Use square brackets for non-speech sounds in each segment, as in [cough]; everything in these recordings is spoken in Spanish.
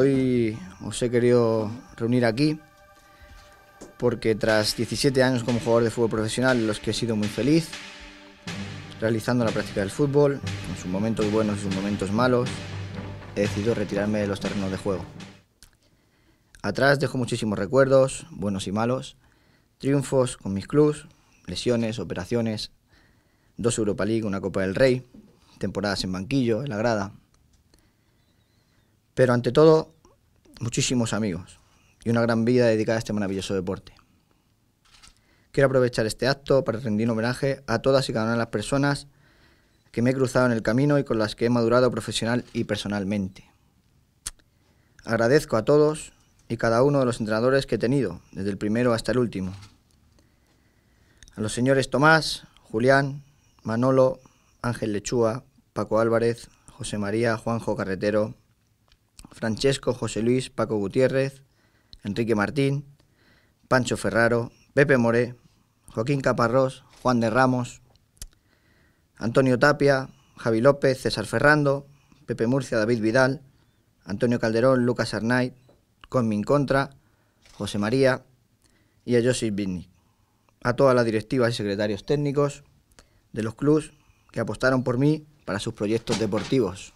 Hoy os he querido reunir aquí porque tras 17 años como jugador de fútbol profesional en los que he sido muy feliz, realizando la práctica del fútbol, en sus momentos buenos y sus momentos malos, he decidido retirarme de los terrenos de juego. Atrás dejo muchísimos recuerdos, buenos y malos, triunfos con mis clubs, lesiones, operaciones, dos Europa League, una Copa del Rey, temporadas en banquillo, en la grada, pero ante todo, muchísimos amigos y una gran vida dedicada a este maravilloso deporte. Quiero aprovechar este acto para rendir homenaje a todas y cada una de las personas que me he cruzado en el camino y con las que he madurado profesional y personalmente. Agradezco a todos y cada uno de los entrenadores que he tenido, desde el primero hasta el último. A los señores Tomás, Julián, Manolo, Ángel Lechúa, Paco Álvarez, José María, Juanjo Carretero, Francesco José Luis Paco Gutiérrez, Enrique Martín, Pancho Ferraro, Pepe Moré, Joaquín Caparrós, Juan de Ramos, Antonio Tapia, Javi López, César Ferrando, Pepe Murcia, David Vidal, Antonio Calderón, Lucas Arnaiz, Conmin Contra, José María y a José Bidney. A todas las directivas y secretarios técnicos de los clubes que apostaron por mí para sus proyectos deportivos.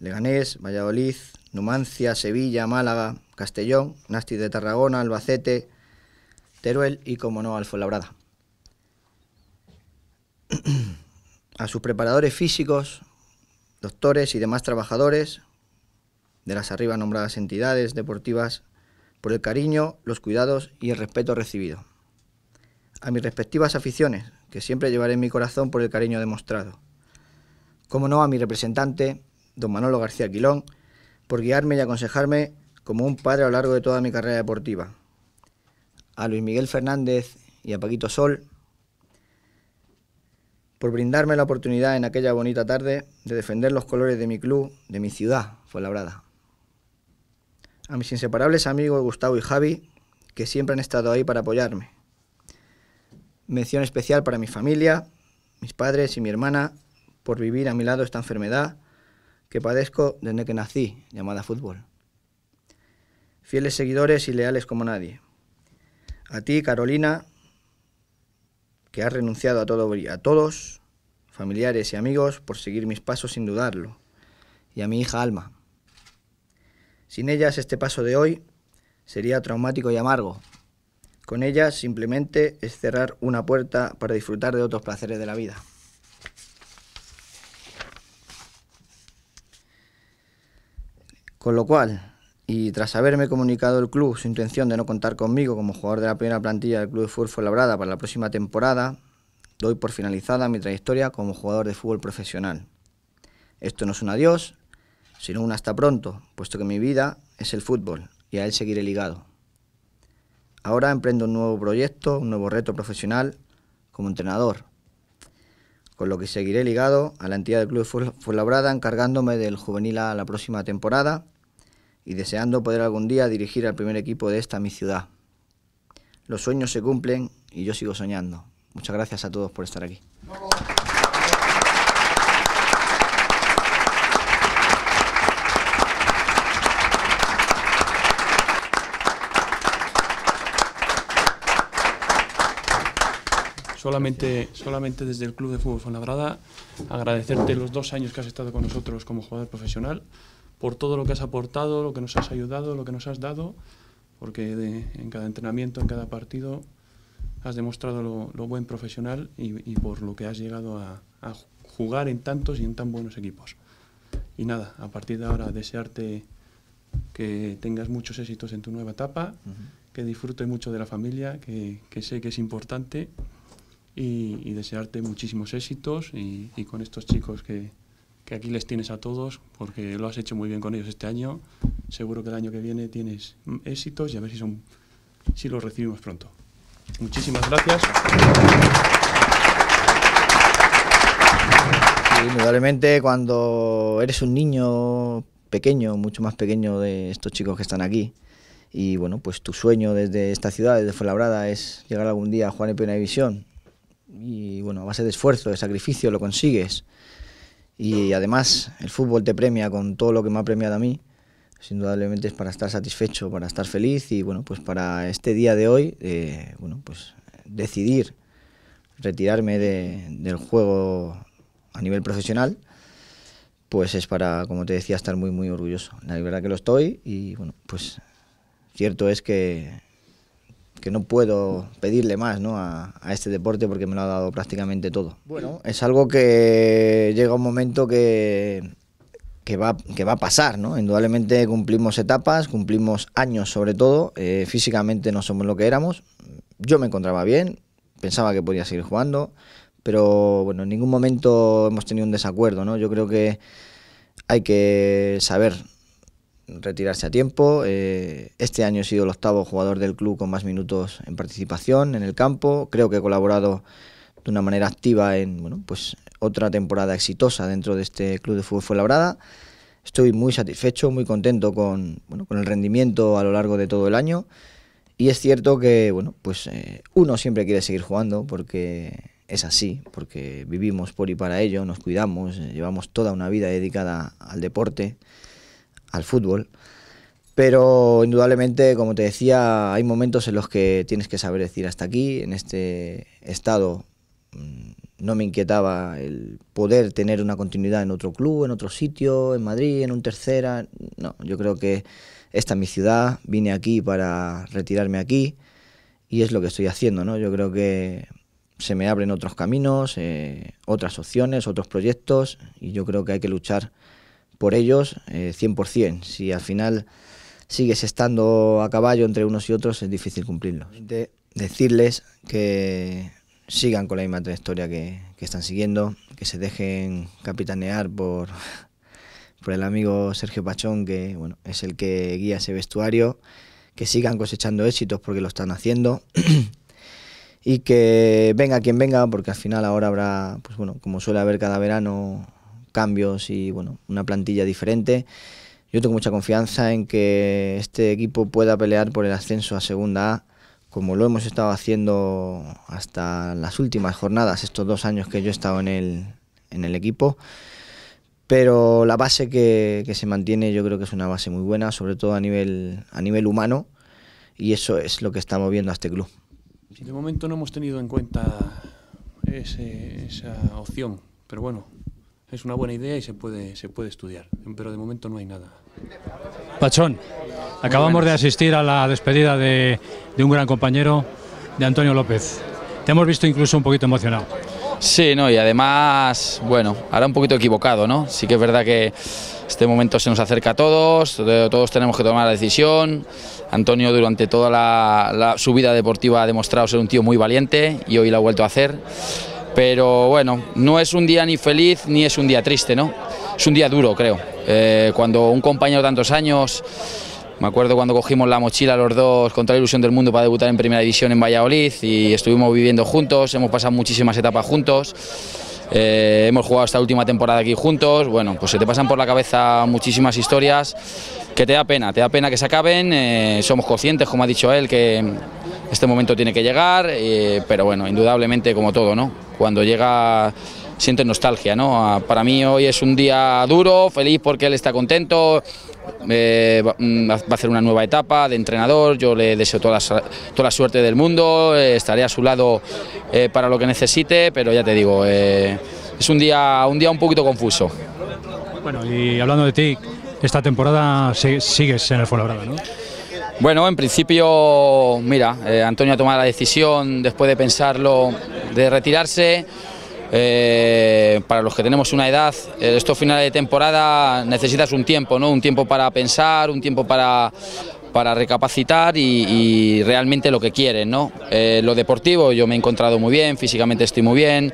Leganés, Valladolid, Numancia, Sevilla, Málaga, Castellón, Nasti de Tarragona, Albacete, Teruel y, como no, Labrada. [clears throat] A sus preparadores físicos, doctores y demás trabajadores de las arriba nombradas entidades deportivas por el cariño, los cuidados y el respeto recibido. A mis respectivas aficiones, que siempre llevaré en mi corazón por el cariño demostrado. Como no, a mi representante, don Manolo García Quilón, por guiarme y aconsejarme como un padre a lo largo de toda mi carrera deportiva. A Luis Miguel Fernández y a Paquito Sol, por brindarme la oportunidad en aquella bonita tarde de defender los colores de mi club, de mi ciudad, Fuenlabrada. A mis inseparables amigos Gustavo y Javi, que siempre han estado ahí para apoyarme. Mención especial para mi familia, mis padres y mi hermana, por vivir a mi lado esta enfermedad que padezco desde que nací, llamada fútbol. Fieles seguidores y leales como nadie. A ti, Carolina, que has renunciado a, todo, a todos, familiares y amigos, por seguir mis pasos sin dudarlo. Y a mi hija Alma. Sin ellas este paso de hoy sería traumático y amargo. Con ellas simplemente es cerrar una puerta para disfrutar de otros placeres de la vida. Con lo cual, y tras haberme comunicado el club su intención de no contar conmigo como jugador de la primera plantilla del Club de Fútbol Labrada para la próxima temporada, doy por finalizada mi trayectoria como jugador de fútbol profesional. Esto no es un adiós, sino un hasta pronto, puesto que mi vida es el fútbol y a él seguiré ligado. Ahora emprendo un nuevo proyecto, un nuevo reto profesional como entrenador, con lo que seguiré ligado a la entidad del Club de Labrada, encargándome del juvenil a la próxima temporada y deseando poder algún día dirigir al primer equipo de esta mi ciudad. Los sueños se cumplen y yo sigo soñando. Muchas gracias a todos por estar aquí. Solamente, solamente, desde el Club de Fútbol Fonabrada, agradecerte los dos años que has estado con nosotros como jugador profesional, por todo lo que has aportado, lo que nos has ayudado, lo que nos has dado, porque en cada entrenamiento, en cada partido, has demostrado lo, buen profesional y, por lo que has llegado a, jugar en tantos y en tan buenos equipos. Y nada, a partir de ahora desearte que tengas muchos éxitos en tu nueva etapa, que disfrutes mucho de la familia, que, sé que es importante, y, desearte muchísimos éxitos y con estos chicos que, que aquí les tienes a todos porque lo has hecho muy bien con ellos este año. Seguro que el año que viene tienes éxitos y a ver si, son, si los recibimos pronto. Muchísimas gracias. indudablemente cuando eres un niño pequeño, mucho más pequeño de estos chicos que están aquí, y bueno, pues tu sueño desde esta ciudad, desde Fuenlabrada, es llegar algún día a jugar en Primera División. Y bueno, a base de esfuerzo, de sacrificio, lo consigues. Y además el fútbol te premia con todo lo que me ha premiado a mí. sin indudablemente es para estar satisfecho, para estar feliz y bueno, pues para este día de hoy, eh, bueno, pues decidir retirarme de, del juego a nivel profesional, pues es para, como te decía, estar muy, muy orgulloso. La verdad que lo estoy y bueno, pues cierto es que que no puedo pedirle más ¿no? a, a, este deporte porque me lo ha dado prácticamente todo. Bueno, es algo que llega un momento que, va, que va a pasar, ¿no? Indudablemente cumplimos etapas, cumplimos años sobre todo, eh, físicamente no somos lo que éramos, yo me encontraba bien, pensaba que podía seguir jugando, pero bueno, en ningún momento hemos tenido un desacuerdo, ¿no? Yo creo que hay que saber retirarse a tiempo. Eh, este año he sido el octavo jugador del club con más minutos en participación en el campo. Creo que he colaborado de una manera activa en bueno, pues otra temporada exitosa dentro de este club de fútbol Fuenlabrada. Estoy muy satisfecho, muy contento con, bueno, con el rendimiento a lo largo de todo el año. Y es cierto que bueno, pues eh, uno siempre quiere seguir jugando porque es así, porque vivimos por y para ello, nos cuidamos, eh, llevamos toda una vida dedicada al deporte al fútbol. Pero indudablemente, como te decía, hay momentos en los que tienes que saber decir hasta aquí. En este estado mm, no me inquietaba el poder tener una continuidad en otro club, en otro sitio, en Madrid, en un tercera. No, yo creo que esta es mi ciudad, vine aquí para retirarme aquí y es lo que estoy haciendo, ¿no? Yo creo que se me abren otros caminos, eh, otras opciones, otros proyectos y yo creo que hay que luchar por ellos eh, 100%. Si al final sigues estando a caballo entre unos y otros, es difícil cumplirlo. decirles que sigan con la misma trayectoria que, que están siguiendo, que se dejen capitanear por, [laughs] por el amigo Sergio Pachón, que bueno, es el que guía ese vestuario, que sigan cosechando éxitos porque lo están haciendo. [clears throat] y que venga quien venga, porque al final ahora habrá, pues bueno, como suele haber cada verano, cambios y bueno, una plantilla diferente. Yo tengo mucha confianza en que este equipo pueda pelear por el ascenso a Segunda A, como lo hemos estado haciendo hasta las últimas jornadas, estos dos años que yo he estado en el, en el equipo. Pero la base que, se mantiene yo creo que es una base muy buena, sobre todo a nivel, a nivel humano, y eso es lo que estamos viendo a este club. de momento no hemos tenido en cuenta esa opción, pero bueno, es una buena idea y se puede, se puede estudiar, pero de momento no hay nada. Pachón, acabamos de asistir a la despedida de, de un gran compañero, de Antonio López. Te hemos visto incluso un poquito emocionado. Sí, no, y además, bueno, ahora un poquito equivocado, ¿no? Sí que es verdad que este momento se nos acerca a todos, todos tenemos que tomar la decisión. Antonio durante toda la, la, su vida deportiva ha demostrado ser un tío muy valiente y hoy lo ha vuelto a hacer pero bueno, no es un día ni feliz ni es un día triste, ¿no? Es un día duro, creo. Eh, cuando un compañero de tantos años, me acuerdo cuando cogimos la mochila los dos contra la ilusión del mundo para debutar en Primera División en Valladolid y estuvimos viviendo juntos, hemos pasado muchísimas etapas juntos. Eh, hemos jugado esta última temporada aquí juntos, bueno, pues se te pasan por la cabeza muchísimas historias que te da pena, te da pena que se acaben, eh, somos conscientes, como ha dicho él, que este momento tiene que llegar, pero bueno, indudablemente como todo, ¿no? cuando llega siente nostalgia. ¿no? Para mí hoy es un día duro, feliz porque él está contento, eh, mm, va, a hacer una nueva etapa de entrenador, yo le deseo toda la, toda la suerte del mundo, eh, estaré a su lado eh, para lo que necesite, pero ya te digo, es un día, un día un poquito confuso. Bueno, y hablando de ti, esta temporada sigues en el Fuenlabrada, ¿no? Bueno, en principio, mira, Antonio ha tomado la decisión después de pensarlo de retirarse. Eh, para los que tenemos una edad, eh, estos finales de temporada necesitas un tiempo, ¿no? Un tiempo para pensar, un tiempo para para recapacitar y, realmente lo que quieren. ¿no? Eh, lo deportivo yo me he encontrado muy bien, físicamente estoy muy bien,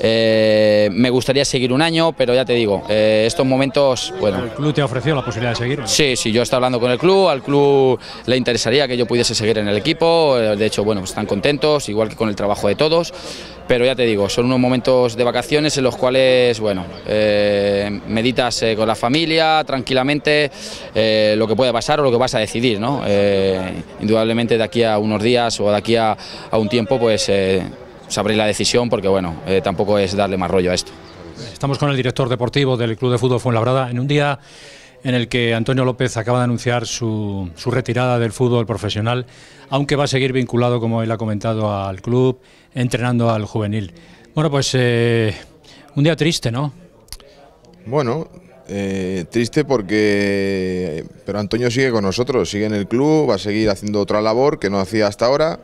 eh, me gustaría seguir un año, pero ya te digo, eh, estos momentos... Bueno, ¿El club te ha ofrecido la posibilidad de seguir? Sí, sí, yo he estado hablando con el club, al club le interesaría que yo pudiese seguir en el equipo, de hecho, bueno, pues están contentos, igual que con el trabajo de todos, pero ya te digo, son unos momentos de vacaciones en los cuales, bueno, meditas con la familia, tranquilamente, lo que puede pasar o lo que vas a decidir. Eh, indudablemente de aquí a unos días o de aquí a, un tiempo pues eh, sabréis la decisión porque bueno, eh, tampoco es darle más rollo a esto. Estamos con el director deportivo del Club de Fútbol Fuenlabrada en un día en el que Antonio López acaba de anunciar su, su, retirada del fútbol profesional, aunque va a seguir vinculado, como él ha comentado, al club, entrenando al juvenil. Bueno, pues un día triste, ¿no? Bueno, eh, triste porque pero Antonio sigue con nosotros, sigue en el club, va a seguir haciendo otra labor que no hacía hasta ahora.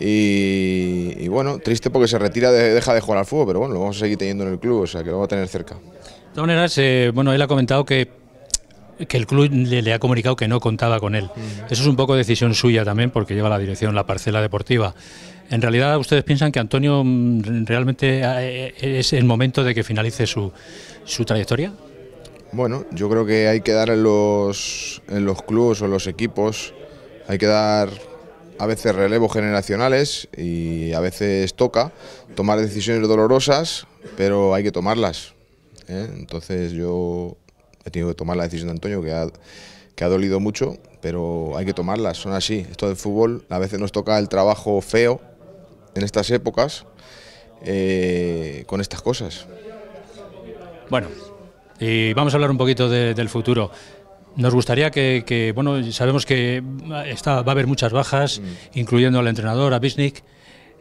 Y, bueno, triste porque se retira, de, deja de jugar al fútbol, pero bueno, lo vamos a seguir teniendo en el club, o sea que lo vamos a tener cerca. De todas maneras, eh, bueno, él ha comentado que, que el club le, ha comunicado que no contaba con él. Eso es un poco decisión suya también, porque lleva la dirección, la parcela deportiva. En realidad, ¿ustedes piensan que Antonio mm, realmente eh, es el momento de que finalice su, su trayectoria? Bueno, yo creo que hay que dar en los, en los clubes o los equipos, hay que dar a veces relevos generacionales y a veces toca tomar decisiones dolorosas, pero hay que tomarlas. ¿eh? Entonces yo he tenido que tomar la decisión de Antonio, que ha, que ha dolido mucho, pero hay que tomarlas, son así. Esto del fútbol, a veces nos toca el trabajo feo en estas épocas eh, con estas cosas. Bueno, y vamos a hablar un poquito del futuro. Nos gustaría que, bueno, sabemos que va a haber muchas bajas, mm. incluyendo al entrenador, a Bisnik.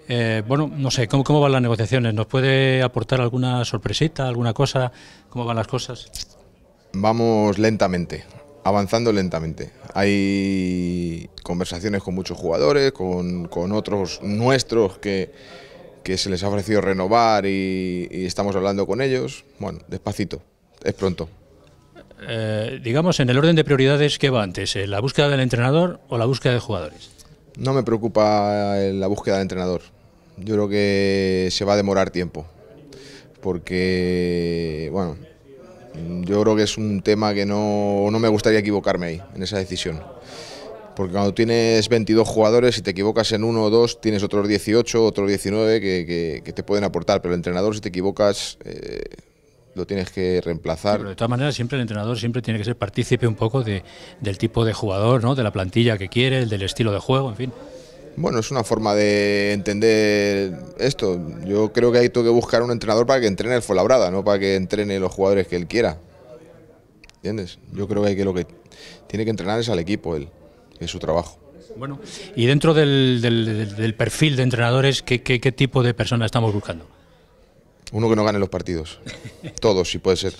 Eh, bueno, no sé, ¿cómo, van las negociaciones? ¿Nos puede aportar alguna sorpresita, alguna cosa? ¿Cómo van las cosas? Vamos lentamente, avanzando lentamente. Hay conversaciones con muchos jugadores, con, otros nuestros que, se les ha ofrecido renovar y estamos hablando con ellos. Bueno, despacito es pronto. Eh, digamos, en el orden de prioridades, ¿qué va antes? Eh, ¿La búsqueda del entrenador o la búsqueda de jugadores? No me preocupa eh, la búsqueda del entrenador. Yo creo que se va a demorar tiempo. Porque, bueno, yo creo que es un tema que no, no me gustaría equivocarme ahí, en esa decisión. Porque cuando tienes 22 jugadores, si te equivocas en uno o dos, tienes otros 18, otros 19 que, que, te pueden aportar. Pero el entrenador, si te equivocas, eh, lo tienes que reemplazar. Pero de todas maneras, siempre el entrenador siempre tiene que ser partícipe un poco de, del tipo de jugador, ¿no? de la plantilla que quiere, del estilo de juego, en fin. Bueno, es una forma de entender esto. Yo creo que hay que buscar un entrenador para que entrene el Fuenlabrada, no para que entrene los jugadores que él quiera. ¿Entiendes? Yo creo que, lo que tiene que entrenar es al equipo, él, es su trabajo. Bueno, y dentro del, del, perfil de entrenadores, ¿qué, ¿qué, qué tipo de persona estamos buscando? Uno que no gane los partidos. Todos, si puede ser.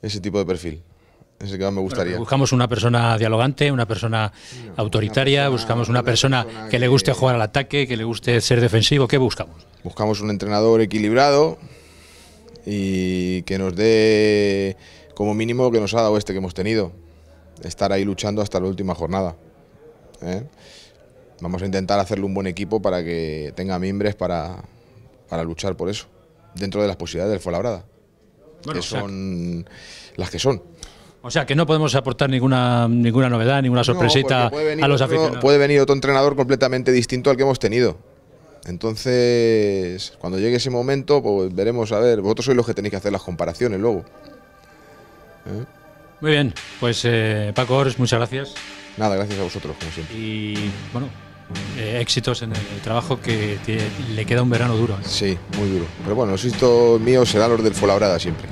Ese tipo de perfil. Ese que más me gustaría. buscamos una persona dialogante, una persona autoritaria, buscamos una, persona, que, le guste jugar al ataque, que le guste ser defensivo. ¿Qué buscamos? Buscamos un entrenador equilibrado y que nos dé como mínimo lo que nos ha dado este que hemos tenido. Estar ahí luchando hasta la última jornada. ¿eh? Vamos a intentar hacerle un buen equipo para que tenga mimbres para luchar por eso dentro de las posibilidades del Fuenlabrada, bueno, que son las que son. O sea, que no podemos aportar ninguna, ninguna novedad, ninguna sorpresita a los aficionados. Puede venir otro entrenador completamente distinto al que hemos tenido. Entonces, cuando llegue ese momento, pues veremos, a ver, vosotros sois los que tenéis que hacer las comparaciones luego. ¿Eh? Muy bien, pues eh, Paco Ors, muchas gracias. Nada, gracias a vosotros, como siempre. Y bueno, eh, éxitos en el trabajo que le queda un verano duro. ¿eh? Sí, muy duro. Pero bueno, los éxitos míos serán los del Folabrada siempre.